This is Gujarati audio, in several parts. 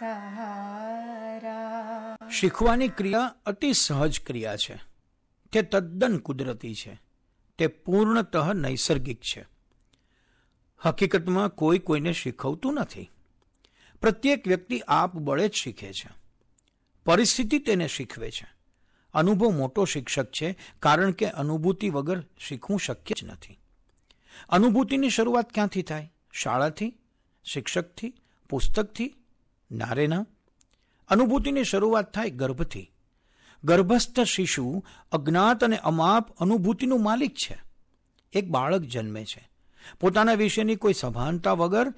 સહારા શીખવાની ક્રિયા અતિ સહજ ક્રિયા છે તે તદ્દન કુદરતી છે તે પૂર્ણતઃ નૈસર્ગિક છે હકીકતમાં કોઈ કોઈને શીખવતું નથી પ્રત્યેક વ્યક્તિ આપબળે જ શીખે છે પરિસ્થિતિ તેને શીખવે છે અનુભવ મોટો શિક્ષક છે કારણ કે અનુભૂતિ વગર શીખવું શક્ય જ નથી અનુભૂતિની શરૂઆત ક્યાંથી થાય શાળાથી શિક્ષકથી પુસ્તકથી નારેના અનુભૂતિની શરૂઆત થાય ગર્ભથી ગર્ભસ્થ શિશુ અજ્ઞાત અને અમાપ અનુભૂતિનું માલિક છે એક બાળક જન્મે છે પોતાના વિશેની કોઈ સભાનતા વગર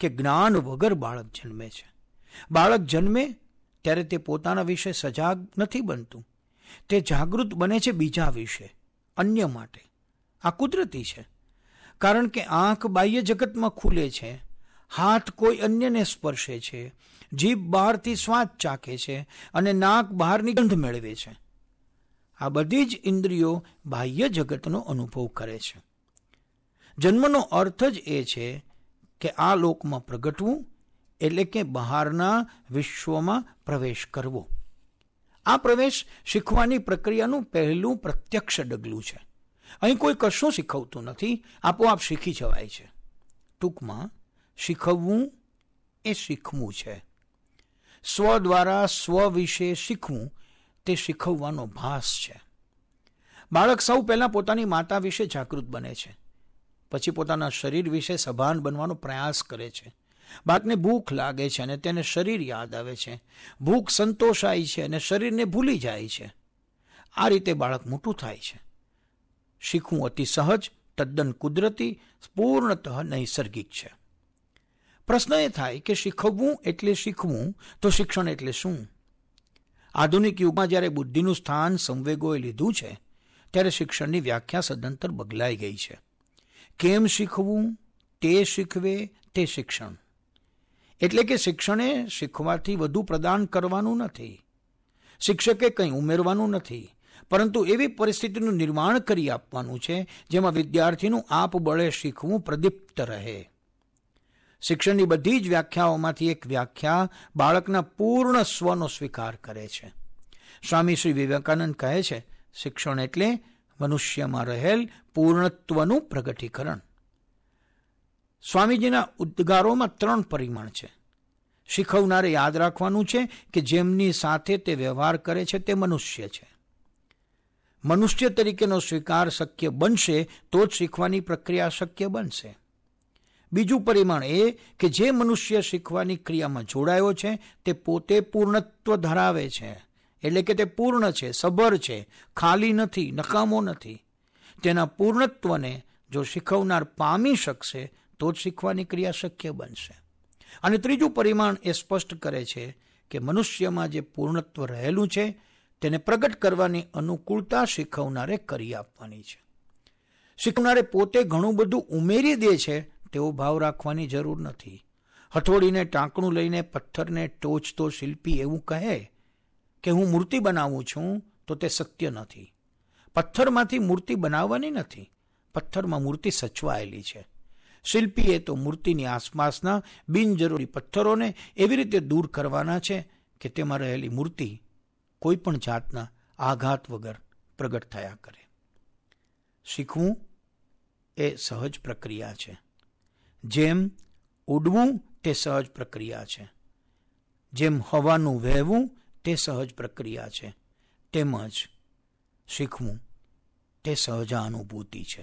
કે જ્ઞાન વગર બાળક જન્મે છે બાળક જન્મે ત્યારે તે પોતાના વિશે સજાગ નથી બનતું તે જાગૃત બને છે બીજા વિશે અન્ય માટે આ કુદરતી છે કારણ કે આંખ બાહ્ય જગતમાં ખુલે છે હાથ કોઈ અન્યને સ્પર્શે છે જીભ બહારથી શ્વાસ ચાખે છે અને નાક બહારની ગંધ મેળવે છે આ બધી જ ઇન્દ્રિયો બાહ્ય જગતનો અનુભવ કરે છે જન્મનો અર્થ જ એ છે કે આ લોકમાં પ્રગટવું એટલે કે બહારના વિશ્વમાં પ્રવેશ કરવો આ પ્રવેશ શીખવાની પ્રક્રિયાનું પહેલું પ્રત્યક્ષ ડગલું છે અહીં કોઈ કશું શીખવતું નથી આપોઆપ શીખી જવાય છે ટૂંકમાં શીખવવું એ શીખવું છે સ્વ દ્વારા સ્વ વિશે શીખવું તે શીખવવાનો ભાસ છે બાળક સૌ પહેલાં પોતાની માતા વિશે જાગૃત બને છે પછી પોતાના શરીર વિશે સભાન બનવાનો પ્રયાસ કરે છે બાળકને ભૂખ લાગે છે અને તેને શરીર યાદ આવે છે ભૂખ સંતોષાય છે અને શરીરને ભૂલી જાય છે આ રીતે બાળક મોટું થાય છે શીખવું અતિ સહજ તદ્દન કુદરતી પૂર્ણતઃ નૈસર્ગિક છે પ્રશ્ન એ થાય કે શીખવવું એટલે શીખવું તો શિક્ષણ એટલે શું આધુનિક યુગમાં જ્યારે બુદ્ધિનું સ્થાન સંવેગોએ લીધું છે ત્યારે શિક્ષણની વ્યાખ્યા સદંતર બદલાઈ ગઈ છે કેમ શીખવું તે શીખવે તે શિક્ષણ એટલે કે શિક્ષણે શીખવાથી વધુ પ્રદાન કરવાનું નથી શિક્ષકે કંઈ ઉમેરવાનું નથી પરંતુ એવી પરિસ્થિતિનું નિર્માણ કરી આપવાનું છે જેમાં વિદ્યાર્થીનું આપબળે શીખવું પ્રદીપ્ત રહે શિક્ષણની બધી જ વ્યાખ્યાઓમાંથી એક વ્યાખ્યા બાળકના પૂર્ણ સ્વનો સ્વીકાર કરે છે સ્વામી શ્રી વિવેકાનંદ કહે છે શિક્ષણ એટલે મનુષ્યમાં રહેલ પૂર્ણત્વનું પ્રગટીકરણ સ્વામીજીના ઉદ્ગારોમાં ત્રણ પરિમાણ છે શીખવનારે યાદ રાખવાનું છે કે જેમની સાથે તે વ્યવહાર કરે છે તે મનુષ્ય છે મનુષ્ય તરીકેનો સ્વીકાર શક્ય બનશે તો જ શીખવાની પ્રક્રિયા શક્ય બનશે બીજું પરિમાણ એ કે જે મનુષ્ય શીખવાની ક્રિયામાં જોડાયો છે તે પોતે પૂર્ણત્વ ધરાવે છે એટલે કે તે પૂર્ણ છે સબર છે ખાલી નથી નકામો નથી તેના પૂર્ણત્વને જો શીખવનાર પામી શકશે તો જ શીખવાની ક્રિયા શક્ય બનશે અને ત્રીજું પરિમાણ એ સ્પષ્ટ કરે છે કે મનુષ્યમાં જે પૂર્ણત્વ રહેલું છે તેને પ્રગટ કરવાની અનુકૂળતા શીખવનારે કરી આપવાની છે શીખવનારે પોતે ઘણું બધું ઉમેરી દે છે તેવો ભાવ રાખવાની જરૂર નથી હથોડીને ટાંકણું લઈને પથ્થરને ટોચતો શિલ્પી એવું કહે કે હું મૂર્તિ બનાવું છું તો તે સત્ય નથી પથ્થરમાંથી મૂર્તિ બનાવવાની નથી પથ્થરમાં મૂર્તિ સચવાયેલી છે શિલ્પીએ તો મૂર્તિની આસપાસના બિનજરૂરી પથ્થરોને એવી રીતે દૂર કરવાના છે કે તેમાં રહેલી મૂર્તિ કોઈ પણ જાતના આઘાત વગર પ્રગટ થયા કરે શીખવું એ સહજ પ્રક્રિયા છે જેમ ઉડવું તે સહજ પ્રક્રિયા છે જેમ હવાનું વહેવું તે સહજ પ્રક્રિયા છે તેમજ શીખવું તે સહજાનુભૂતિ છે